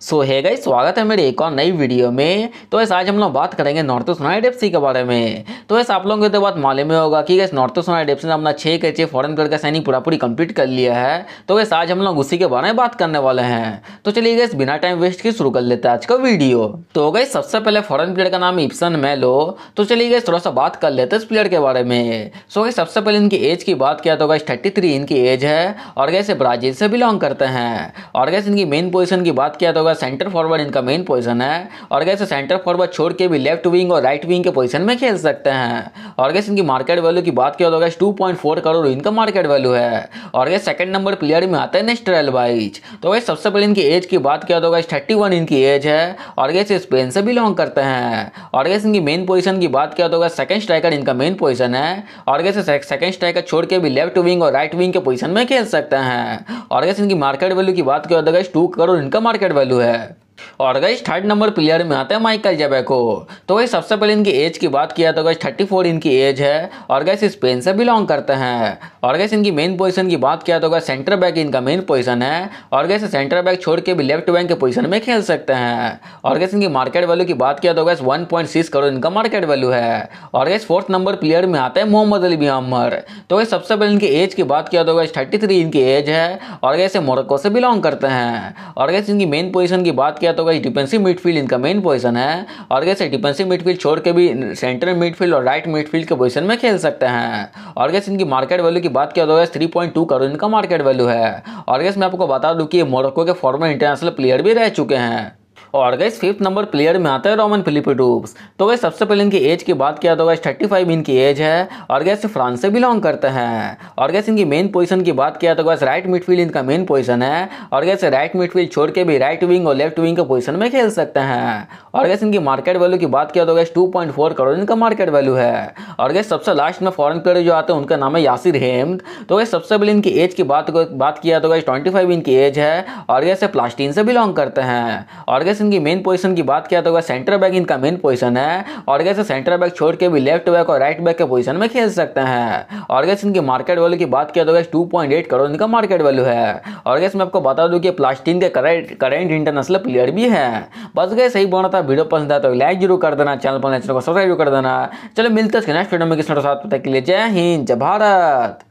सो है गई स्वागत है मेरे एक और नई वीडियो में तो ऐसा आज हम लोग बात करेंगे नॉर्थ ईस्ट यूनाइटेड एफ के बारे में तो वैसे आप लोगों को तो बात मालूम ही होगा कि नॉर्थ सोना डेप्सन ने अपना छः के छः फॉरन कलर का सैनिक पूरा पूरी कंप्लीट कर लिया है तो वैसे आज हम लोग उसी के बारे में बात करने वाले हैं तो चलिए गए बिना टाइम वेस्ट के शुरू कर लेते हैं आज का वीडियो तो गई सबसे पहले फॉरन प्लेयर का नाम इप्सन मेलो तो चलिए गए थोड़ा सा बात कर लेते हैं इस प्लेयर के बारे में सो गई सबसे पहले इनकी एज की बात किया तो गई थर्टी थ्री इनकी एज है और गैस ब्राजील से बिलोंग करते हैं और गैस इनकी मेन पोजिशन की बात किया तो गया सेंटर फॉरवर्ड इनका मेन पोजिशन है और गैसे सेंटर फॉरवर्ड छोड़ के भी लेफ्ट विंग और राइट विंग के पोजिशन में खेल सकते हैं हैं और गैस इनकी मार्केट वैल्यू की बात किया तो गैस टू पॉइंट फोर करोड़ इनका मार्केट वैल्यू है और गैस सेकंड नंबर प्लेयर में आता है नेस्ट्रल बाइज तो गैस सबसे पहले इनकी एज की बात किया तो गैस थर्टी वन इनकी एज है और गैस स्पेन से बिलोंग करते हैं और गैस इनकी मेन पोजिशन की बात किया तो गैस सेकंड स्ट्राइकर इनका मेन पोजिशन है और गैस सेकंड स्ट्राइकर छोड़ के भी लेफ्ट विंग और राइट विंग के पोजिशन में खेल सकते हैं और गैस इनकी मार्केट वैल्यू की बात किया तो गैस टू करोड़ इनका मार्केट वैल्यू है और गई थर्ड नंबर प्लेयर में आते हैं माइकल जेबेको तो गई सबसे पहले इनकी एज की बात किया तो गई थर्टी फोर इनकी एज है और गैस स्पेन से बिलोंग करते हैं और गैस इनकी मेन पोजीशन की बात किया तो गई सेंटर बैक इनका मेन पोजीशन है और गैस सेंटर बैक छोड़ के भी लेफ्ट बैंक के पोजीशन में खेल सकते हैं और गैस इनकी मार्केट वैल्यू की बात किया तो गैस वन करोड़ इनका मार्केट वैल्यू है और गैस फोर्थ नंबर प्लेयर में आते हैं मोहम्मद अली बियामर तो गैस सबसे पहले इनकी एज की बात किया तो गैस थर्टी इनकी एज है और गैसे मोरक्को से बिलोंग करते हैं और गैस इनकी मेन पोजिशन की बात किया तो गई डिफेंसिव मिडफील्ड इनका मेन पोजीशन है और कैसे डिफेंसिव मिडफील्ड छोड़ के भी सेंटर मिडफील्ड और राइट मिडफील्ड के पोजीशन में खेल सकते हैं और कैसे इनकी मार्केट वैल्यू की बात किया तो गया थ्री पॉइंट टू करोड़ इनका मार्केट वैल्यू है और कैसे मैं आपको बता दूँ कि मोरक्को के फॉर्मर इंटरनेशनल प्लेयर भी रह चुके हैं और गई फिफ्थ नंबर प्लेयर में आता है रोमन फिलिप डूब्स तो गई सबसे पहले इनकी एज की बात किया तो गई थर्टी फाइव इनकी एज है और गैस फ्रांस से बिलोंग करते हैं और गैस इनकी मेन पोजीशन की बात किया तो गैस राइट मिडफील्ड इनका मेन पोजीशन है और गैस राइट मिडफील्ड छोड़ के भी राइट विंग और लेफ्ट विंग के पोजिशन में खेल सकते हैं और गैस इनकी मार्केट वैल्यू की बात किया तो गैस टू करोड़ इनका मार्केट वैल्यू है और गैस सबसे लास्ट में फॉरन प्लेयर जो आते हैं उनका नाम है यासिर हेमद तो गैस सबसे पहले इनकी एज की बात बात किया तो गैस ट्वेंटी इनकी एज है और गैस प्लास्टिन से बिलोंग करते हैं और गैस पोजीशन की मेन पोजीशन की बात किया तो अगर सेंटर बैक इनका मेन पोजीशन है और कैसे सेंटर बैक छोड़ के भी लेफ्ट बैक और राइट बैक के पोजीशन में खेल सकते हैं और कैसे इनकी मार्केट वैल्यू की बात किया तो गैस 2.8 करोड़ इनका मार्केट वैल्यू है और कैसे मैं आपको बता दूँ कि प्लास्टिन के करेंट इंटरनेशनल प्लेयर भी है बस गए सही बोला था वीडियो पसंद आया तो लाइक जरूर कर देना चैनल पर चैनल को सब्सक्राइब कर देना चलो मिलते हैं नेक्स्ट वीडियो में किसी साथ पता के लिए जय हिंद जय भारत